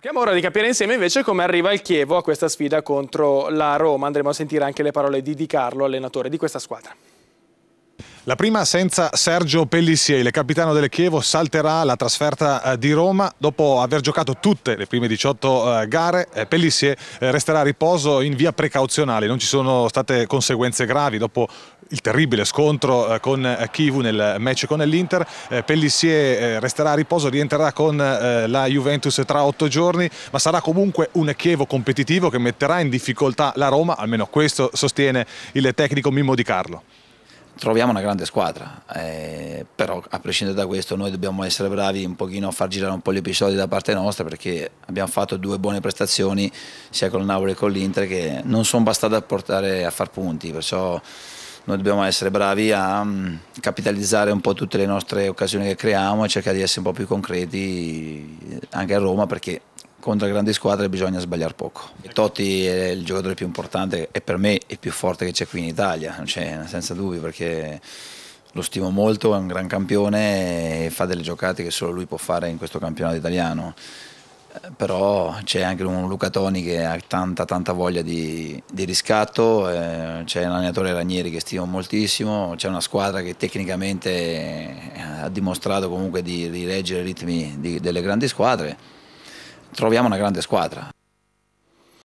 Cerchiamo ora di capire insieme invece come arriva il Chievo a questa sfida contro la Roma. Andremo a sentire anche le parole di Di Carlo, allenatore di questa squadra. La prima senza Sergio Pellissier, il capitano del Chievo salterà la trasferta eh, di Roma dopo aver giocato tutte le prime 18 eh, gare. Eh, Pellissier resterà a riposo in via precauzionale, non ci sono state conseguenze gravi dopo il terribile scontro con Kivu nel match con l'Inter. Pellissier resterà a riposo, rientrerà con la Juventus tra otto giorni, ma sarà comunque un Chievo competitivo che metterà in difficoltà la Roma, almeno questo sostiene il tecnico Mimmo Di Carlo troviamo una grande squadra, eh, però a prescindere da questo noi dobbiamo essere bravi un pochino a far girare un po' gli episodi da parte nostra perché abbiamo fatto due buone prestazioni sia con il Napoli che con l'Inter che non sono bastate a portare a far punti, perciò noi dobbiamo essere bravi a um, capitalizzare un po' tutte le nostre occasioni che creiamo e cercare di essere un po' più concreti eh, anche a Roma perché contro le grandi squadre bisogna sbagliare poco. Totti è il giocatore più importante e per me il più forte che c'è qui in Italia, cioè, senza dubbio perché lo stimo molto, è un gran campione e fa delle giocate che solo lui può fare in questo campionato italiano. Eh, però c'è anche un Luca Toni che ha tanta tanta voglia di, di riscatto, eh, c'è un allenatore Ranieri che stimo moltissimo, c'è una squadra che tecnicamente ha dimostrato comunque di, di reggere i ritmi di, delle grandi squadre troviamo una grande squadra.